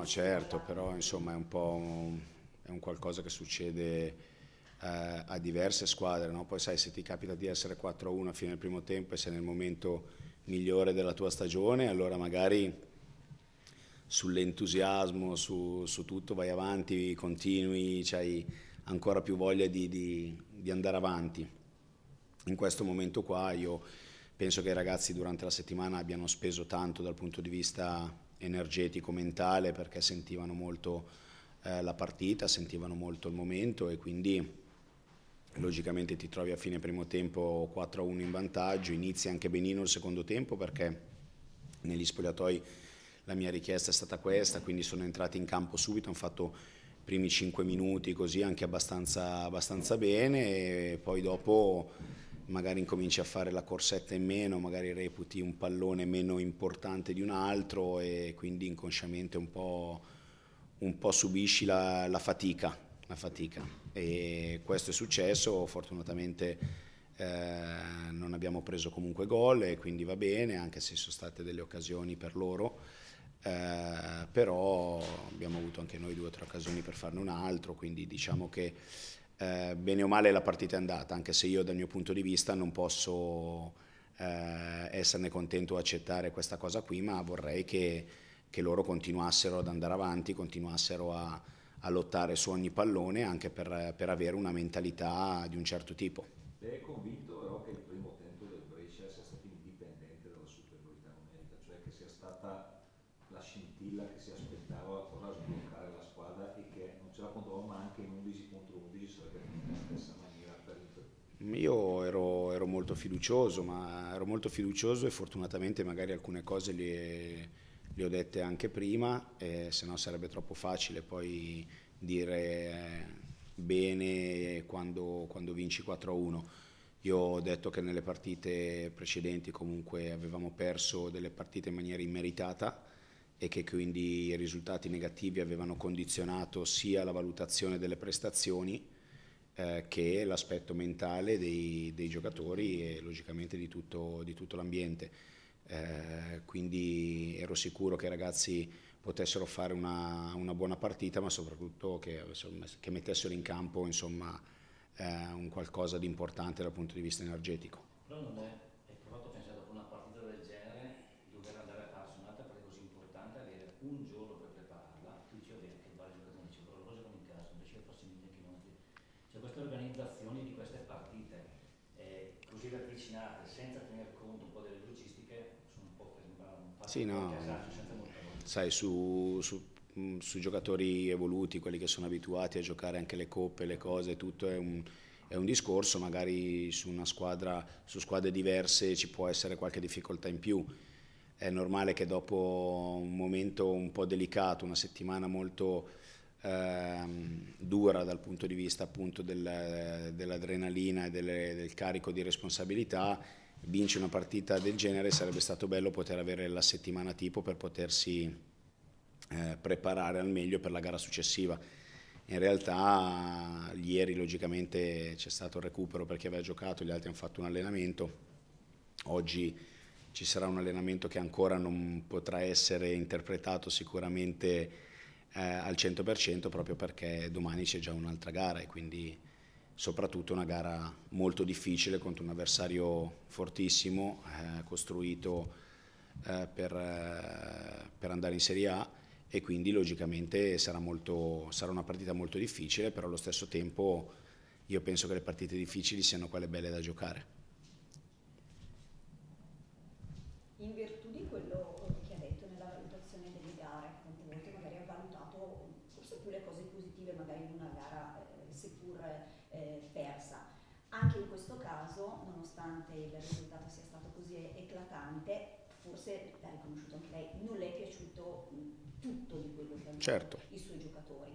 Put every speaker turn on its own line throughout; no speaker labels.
No, certo, però insomma è un po' un, è un qualcosa che succede eh, a diverse squadre, no? poi sai se ti capita di essere 4-1 a fine del primo tempo e sei nel momento migliore della tua stagione, allora magari sull'entusiasmo, su, su tutto vai avanti, continui, hai ancora più voglia di, di, di andare avanti. In questo momento qua io penso che i ragazzi durante la settimana abbiano speso tanto dal punto di vista energetico mentale perché sentivano molto eh, la partita, sentivano molto il momento e quindi logicamente ti trovi a fine primo tempo 4-1 in vantaggio, inizi anche benino il secondo tempo perché negli spogliatoi la mia richiesta è stata questa, quindi sono entrati in campo subito, hanno fatto i primi 5 minuti così anche abbastanza, abbastanza bene e poi dopo magari incominci a fare la corsetta in meno, magari reputi un pallone meno importante di un altro e quindi inconsciamente un po', un po subisci la, la, fatica, la, fatica, E questo è successo, fortunatamente eh, non abbiamo preso comunque gol e quindi va bene, anche se sono state delle occasioni per loro. Eh, però abbiamo avuto anche noi due o tre occasioni per farne un altro, quindi diciamo che eh, bene o male la partita è andata, anche se io dal mio punto di vista non posso eh, esserne contento o accettare questa cosa qui, ma vorrei che, che loro continuassero ad andare avanti, continuassero a, a lottare su ogni pallone anche per, per avere una mentalità di un certo tipo.
Lei è convinto
Io ero, ero, molto fiducioso, ma ero molto fiducioso e fortunatamente magari alcune cose le, le ho dette anche prima, eh, se no sarebbe troppo facile poi dire eh, bene quando, quando vinci 4-1. Io ho detto che nelle partite precedenti comunque avevamo perso delle partite in maniera immeritata e che quindi i risultati negativi avevano condizionato sia la valutazione delle prestazioni eh, che l'aspetto mentale dei, dei, giocatori e logicamente di tutto, di tutto l'ambiente. Eh, quindi ero sicuro che i ragazzi potessero fare una, una buona partita, ma soprattutto che, che mettessero in campo insomma, eh, un qualcosa di importante dal punto di vista energetico.
No, no, no. organizzazioni di queste partite eh, così ravvicinate, senza tener conto un po' delle logistiche, sono un po'
un po' sì, no. casato, senza molto Sai, su, su, mm, su, giocatori evoluti, quelli che sono abituati a giocare anche le coppe, le cose, tutto è un, è un discorso, magari su, una squadra, su squadre diverse ci può essere qualche difficoltà in più è normale che dopo un momento un po' delicato, una settimana molto ehm, dura dal punto di vista appunto del, dell'adrenalina e delle, del carico di responsabilità, vince una partita del genere sarebbe stato bello poter avere la settimana tipo per potersi eh, preparare al meglio per la gara successiva. In realtà ieri logicamente c'è stato il recupero perché aveva giocato, gli altri hanno fatto un allenamento, oggi ci sarà un allenamento che ancora non potrà essere interpretato sicuramente eh, al 100% proprio perché domani c'è già un'altra gara e quindi soprattutto una gara molto difficile contro un avversario fortissimo, eh, costruito eh, per, eh, per, andare in Serie A e quindi logicamente sarà, molto, sarà una partita molto difficile, però allo stesso tempo io penso che le partite difficili siano quelle belle da giocare. certo. i suoi giocatori.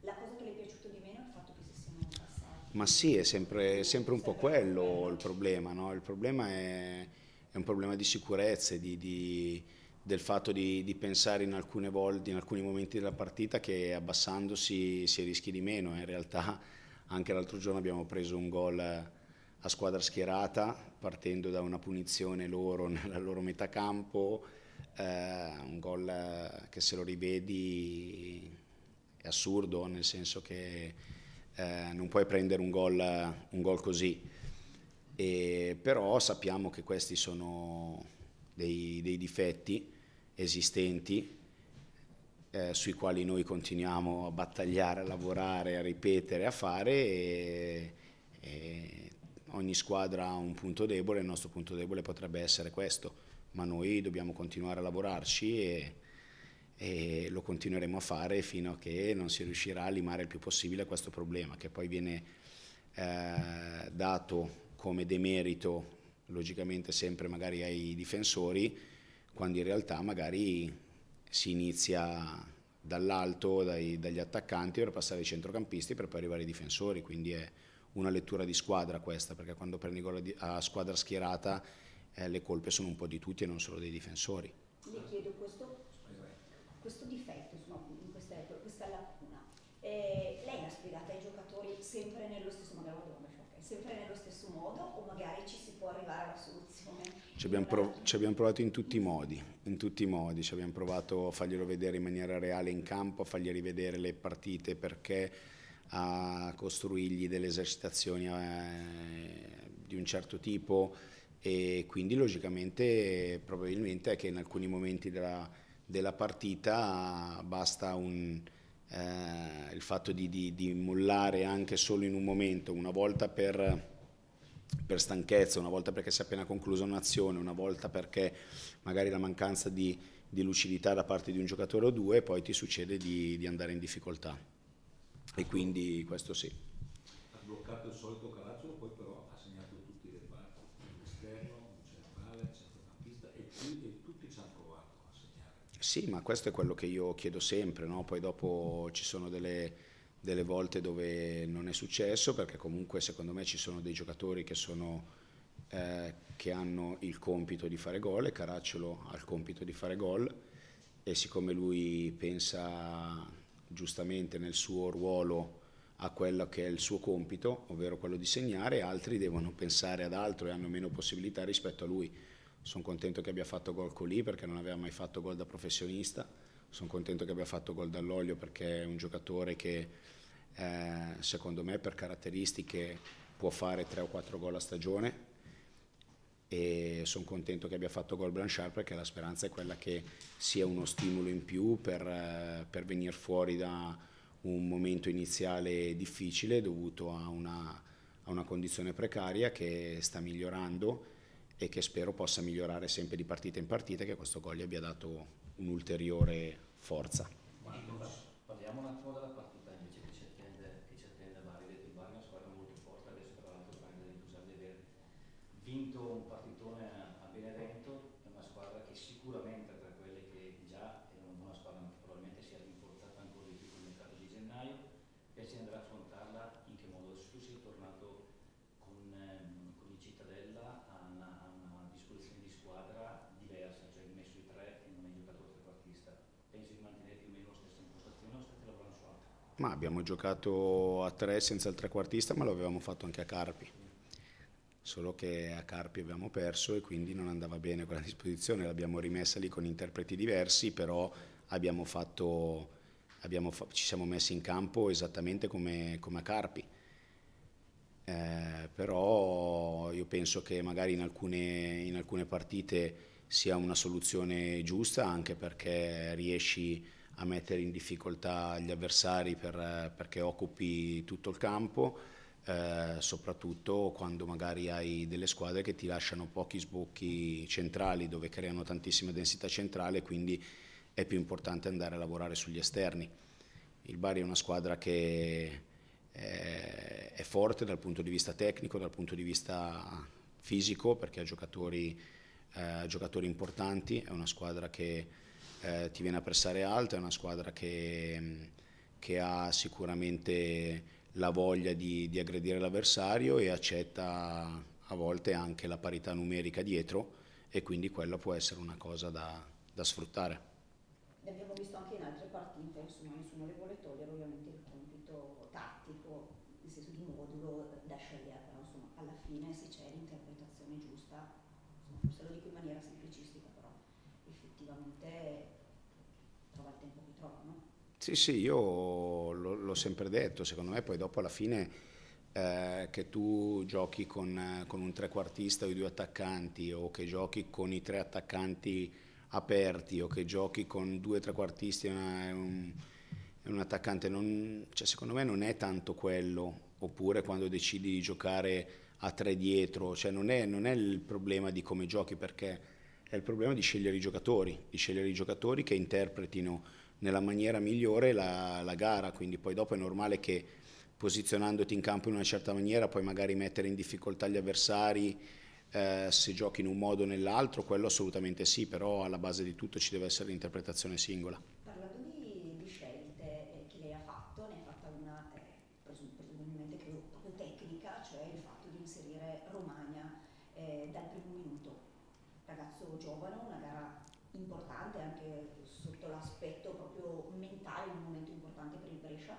La cosa che le è piaciuta di meno è il fatto che si siano passati. Ma sì, è sempre, sempre un po' quello il problema, no? il problema è, è, un problema di sicurezza, di, di, del fatto di, di pensare in, volte, in alcuni momenti della partita che abbassandosi si rischi di meno, in realtà anche l'altro giorno abbiamo preso un gol a squadra schierata partendo da una punizione loro nella loro metà campo eh, un gol che se lo rivedi è assurdo, nel senso che eh, non puoi prendere un gol, un gol così. E, però sappiamo che questi sono dei, dei difetti esistenti eh, sui quali noi continuiamo a battagliare, a lavorare, a ripetere, a fare e, e ogni squadra ha un punto debole, il nostro punto debole potrebbe essere questo ma noi dobbiamo continuare a lavorarci e, e lo continueremo a fare fino a che non si riuscirà a limare il più possibile questo problema che poi viene eh, dato come demerito logicamente sempre magari ai difensori quando in realtà magari si inizia dall'alto, dai, dagli attaccanti per passare ai centrocampisti per poi arrivare ai difensori, quindi è una lettura di squadra questa perché quando prendi gol a squadra schierata eh, le colpe sono un po' di tutti e non solo dei difensori. Le
chiedo questo, questo difetto, insomma, questa, questa lacuna, eh, lei l'ha spiegata ai giocatori sempre nello stesso modo?
Sempre nello stesso modo o magari ci si può arrivare alla soluzione? Ci abbiamo, prov ci abbiamo provato in tutti i modi, in tutti i modi, ci abbiamo provato a farglielo vedere in maniera reale in campo, a fargli rivedere le partite perché a costruirgli delle esercitazioni eh, di un certo tipo, e quindi logicamente probabilmente è che in alcuni momenti della, della partita basta un, eh, il fatto di, di, di, mollare anche solo in un momento, una volta per, per stanchezza, una volta perché si è appena conclusa un'azione, una volta perché magari la mancanza di, di, lucidità da parte di un giocatore o due, poi ti succede di, andare in difficoltà. E quindi questo sì.
Ha bloccato il solito Carazzo, poi però ha tutti, tutti
ci hanno provato a segnare. Sì, ma questo è quello che io chiedo sempre, no? poi dopo ci sono delle, delle volte dove non è successo, perché comunque secondo me ci sono dei giocatori che sono... Eh, che hanno il compito di fare gol e Caracciolo ha il compito di fare gol e siccome lui pensa giustamente nel suo ruolo a quello che è il suo compito, ovvero quello di segnare, altri devono pensare ad altro e hanno meno possibilità rispetto a lui. Sono contento che abbia fatto gol con Colì perché non aveva mai fatto gol da professionista. Sono contento che abbia fatto gol dall'olio perché è un giocatore che eh, secondo me per caratteristiche può fare 3 o 4 gol a stagione e sono contento che abbia fatto gol Blanchard perché la speranza è quella che sia uno stimolo in più per, eh, per venire fuori da un momento iniziale difficile dovuto a una, a una condizione precaria che sta migliorando e che spero possa migliorare sempre di partita in partita e che questo gol gli abbia dato un'ulteriore forza.
parliamo un attimo della partita invece che ci attende, che ci attende a Bari, detto Bari è una squadra molto forte, adesso tra l'altro prende l'entusiasmo di aver vinto un partito
Ma abbiamo giocato a tre senza il trequartista, ma lo avevamo fatto anche a Carpi. Solo che a Carpi abbiamo perso e quindi non andava bene quella disposizione, l'abbiamo rimessa lì con interpreti diversi, però abbiamo fatto, abbiamo, ci siamo messi in campo esattamente come, come a Carpi. Eh, però io penso che magari in alcune, in alcune partite sia una soluzione giusta anche perché riesci a mettere in difficoltà gli avversari per, eh, perché occupi tutto il campo, eh, soprattutto quando magari hai delle squadre che ti lasciano pochi sbocchi centrali dove creano tantissima densità centrale, quindi è più importante andare a lavorare sugli esterni. Il Bari è una squadra che eh, è forte dal punto di vista tecnico, dal punto di vista fisico, perché ha giocatori, eh, giocatori importanti, è una squadra che eh, ti viene a pressare alto, è una squadra che, mm, che ha sicuramente la voglia di, di aggredire l'avversario e accetta a volte anche la parità numerica dietro e quindi quella può essere una cosa da, da sfruttare.
L'abbiamo visto anche in altre partite, insomma nessuno le vuole togliere ovviamente il compito tattico, nel senso di modulo da scegliere, però insomma alla fine se c'è l'interpretazione giusta, insomma, forse lo dico in maniera semplicistica, però effettivamente
sì, sì, io l'ho sempre detto, secondo me poi dopo alla fine eh, che tu giochi con, con, un trequartista o i due attaccanti o che giochi con i tre attaccanti aperti o che giochi con due trequartisti e un, un, attaccante, non, cioè, secondo me non è tanto quello, oppure quando decidi di giocare a tre dietro, cioè, non, è, non è il problema di come giochi perché è il problema di scegliere i giocatori, di scegliere i giocatori che interpretino nella maniera migliore la, la gara, quindi poi dopo è normale che posizionandoti in campo in una certa maniera puoi magari mettere in difficoltà gli avversari, eh, se giochi in un modo o nell'altro, quello assolutamente sì, però alla base di tutto ci deve essere l'interpretazione singola.
Parlando di, scelte eh, che lei ha fatto, ne ha fatta una eh, presumibilmente credo proprio tecnica, cioè il fatto di inserire Romagna eh, dal primo minuto. Ragazzo giovane, una gara importante anche sotto l'aspetto proprio mentale,
un momento importante per il Brescia,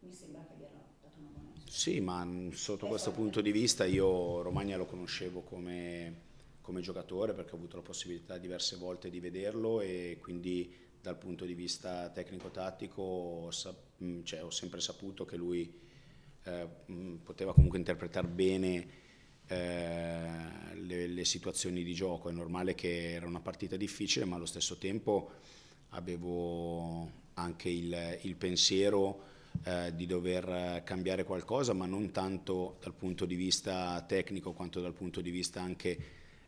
mi sembra che abbia dato una buona risposta. Sì, ma sotto Beh, questo certo. punto di vista io Romagna lo conoscevo come, come, giocatore perché ho avuto la possibilità diverse volte di vederlo e quindi dal punto di vista tecnico-tattico cioè, ho sempre saputo che lui eh, poteva comunque interpretare bene eh, le, le, situazioni di gioco. È normale che era una partita difficile, ma allo stesso tempo avevo anche il, il pensiero eh, di dover cambiare qualcosa, ma non tanto dal punto di vista tecnico quanto dal punto di vista anche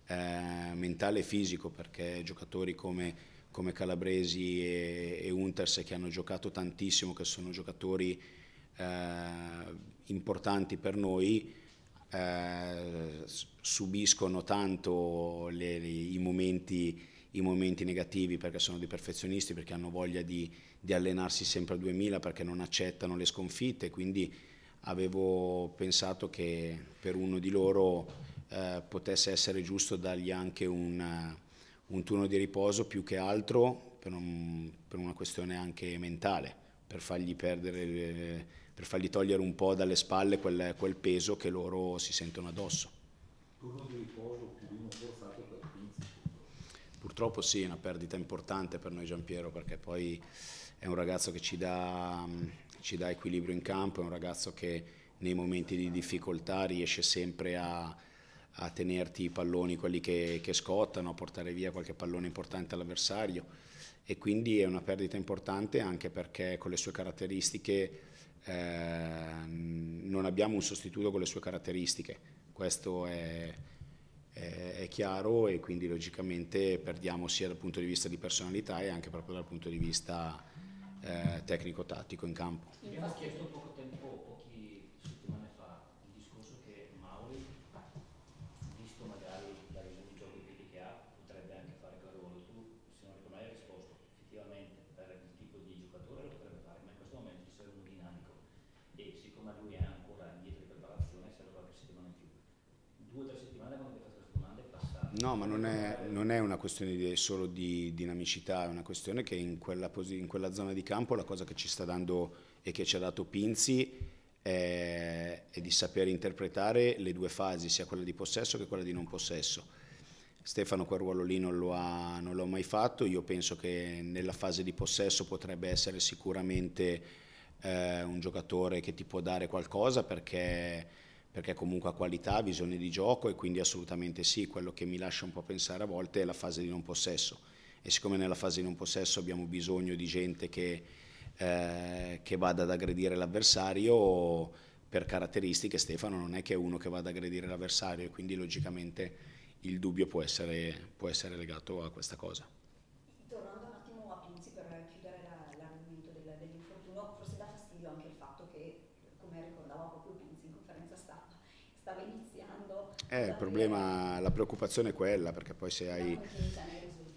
eh, mentale e fisico, perché giocatori come come Calabresi e, e Unters che hanno giocato tantissimo, che sono giocatori eh, importanti per noi, eh, subiscono tanto le, le, i, momenti, i, momenti, negativi perché sono dei perfezionisti, perché hanno voglia di, di allenarsi sempre a 2000, perché non accettano le sconfitte, quindi avevo pensato che per uno di loro eh, potesse essere giusto dargli anche un, un, turno di riposo più che altro per, un, per, una questione anche mentale, per fargli perdere per fargli togliere un po' dalle spalle quel, quel peso che loro si sentono addosso. Purtroppo sì, è una perdita importante per noi Giampiero perché poi è un ragazzo che ci dà, ci dà equilibrio in campo, è un ragazzo che nei momenti di difficoltà riesce sempre a, a tenerti i palloni, quelli che, che, scottano, a portare via qualche pallone importante all'avversario e quindi è una perdita importante anche perché con le sue caratteristiche Ehm, non abbiamo un sostituto con le sue caratteristiche, questo è, è, è, chiaro e quindi logicamente perdiamo sia dal punto di vista di personalità e anche proprio dal punto di vista eh, tecnico-tattico in campo.
due o tre settimane quando avete fatto questa domanda
è passata. No, ma non è, non è una questione di, solo di dinamicità, è una questione che in quella, in quella, zona di campo la cosa che ci sta dando e che ci ha dato Pinzi è, è di sapere interpretare le due fasi, sia quella di possesso che quella di non possesso. Stefano quel ruolo lì non lo, ha, non lo, mai fatto, io penso che nella fase di possesso potrebbe essere sicuramente eh, un giocatore che ti può dare qualcosa perché perché comunque ha qualità, ha visione di gioco e quindi assolutamente sì, quello che mi lascia un po' pensare a volte è la fase di non possesso e siccome nella fase di non possesso abbiamo bisogno di gente che, eh, che vada ad aggredire l'avversario, per caratteristiche Stefano non è che è uno che vada ad aggredire l'avversario e quindi logicamente il dubbio può essere, può essere legato a questa cosa.
stava iniziando.
Eh, il eh, problema, la preoccupazione è quella, perché poi se hai,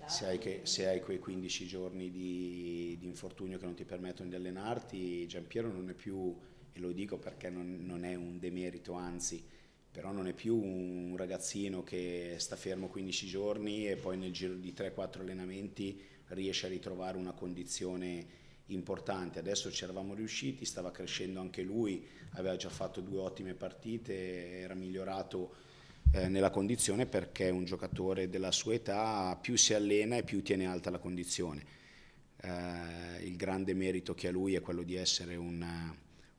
se hai, che, se hai quei 15 giorni di, di, infortunio che non ti permettono di allenarti, Giampiero non è più, e lo dico perché non, non è un demerito, anzi, però non è più un ragazzino che sta fermo 15 giorni e poi nel giro di 3-4 allenamenti riesce a ritrovare una condizione importante, adesso ci eravamo riusciti, stava crescendo anche lui, aveva già fatto due ottime partite, era migliorato eh, nella condizione perché un giocatore della sua età più si allena e più tiene alta la condizione. Eh, il grande merito che ha lui è quello di essere un,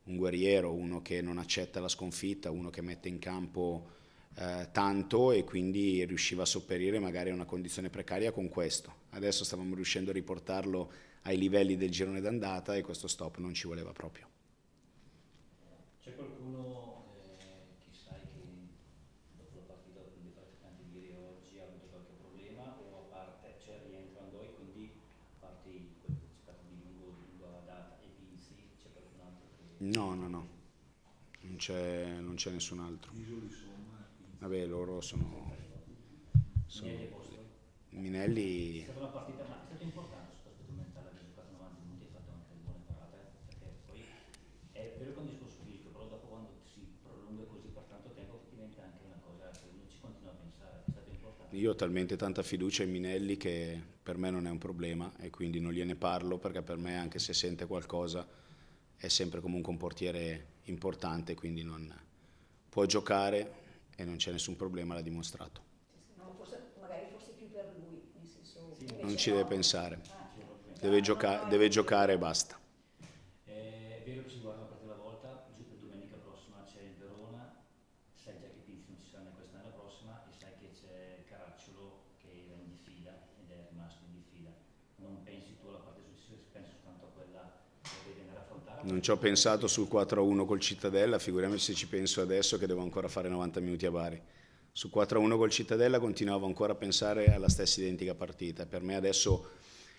un, guerriero, uno che non accetta la sconfitta, uno che mette in campo eh, tanto e quindi riusciva a sopperire magari a una condizione precaria con questo. Adesso stavamo riuscendo a riportarlo ai livelli del girone d'andata e questo stop non ci voleva proprio.
C'è qualcuno eh, che sai che dopo la partita con praticanti di ieri oggi ha avuto qualche problema o a parte c'è cioè, rientrando e quindi a parte quel giocato di lungo, data e Vinci c'è qualcun altro
che... No, no, no, non c'è, non c'è nessun altro. Eh, Vabbè, loro sono... sono Minelli... È stata una
partita ma è stata importante.
Io ho talmente tanta fiducia in Minelli che per me non è un problema e quindi non gliene parlo perché per me anche se sente qualcosa è sempre comunque un portiere importante, quindi non... può giocare e non c'è nessun problema, l'ha dimostrato.
No, forse, magari forse più per lui, nel senso... Sì. Non ci no. deve pensare, ah, deve, gioca deve
giocare e basta. non ci ho pensato sul 4-1 col Cittadella, figuriamoci se ci penso adesso che devo ancora fare 90 minuti a Bari. Sul 4-1 col Cittadella continuavo ancora a pensare alla stessa identica partita. Per me adesso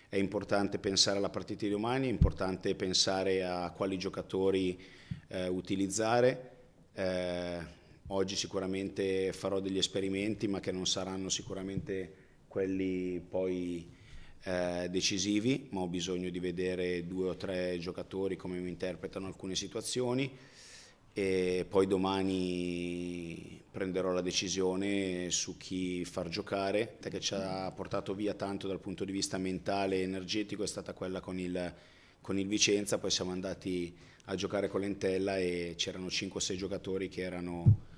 è importante pensare alla partita di domani, è importante pensare a quali giocatori eh, utilizzare. Eh, oggi sicuramente farò degli esperimenti, ma che non saranno sicuramente quelli poi eh, decisivi, ma ho bisogno di vedere due o tre giocatori come mi interpretano alcune situazioni e poi domani prenderò la decisione su chi far giocare, che ci ha portato via tanto dal punto di vista mentale e energetico è stata quella con il, con il Vicenza, poi siamo andati a giocare con l'Entella e c'erano 5-6 giocatori che erano...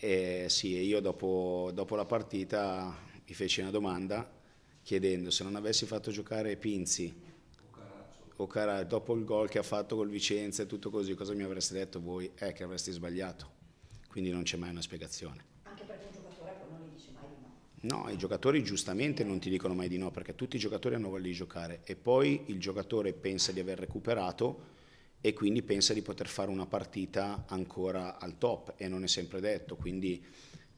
Eh, sì, e io dopo, dopo la partita mi feci una domanda chiedendo se non avessi fatto giocare Pinzi o Caraccio, dopo il gol che ha fatto col Vicenza e tutto così, cosa mi avreste detto voi? È eh, che avresti sbagliato. Quindi non c'è mai una spiegazione.
Anche perché un giocatore non gli dice mai di
no. No, i giocatori giustamente non ti dicono mai di no perché tutti i giocatori hanno voglia di giocare e poi il giocatore pensa di aver recuperato e quindi pensa di poter fare una partita ancora al top e non è sempre detto. Quindi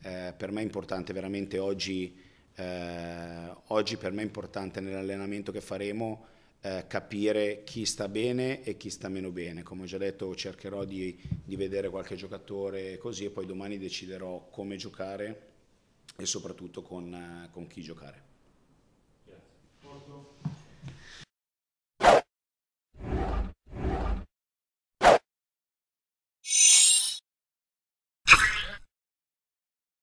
eh, per me è importante veramente oggi eh, oggi per me è importante nell'allenamento che faremo eh, capire chi sta bene e chi sta meno bene. Come ho già detto cercherò di, di vedere qualche giocatore così e poi domani deciderò come giocare e soprattutto con, con chi giocare.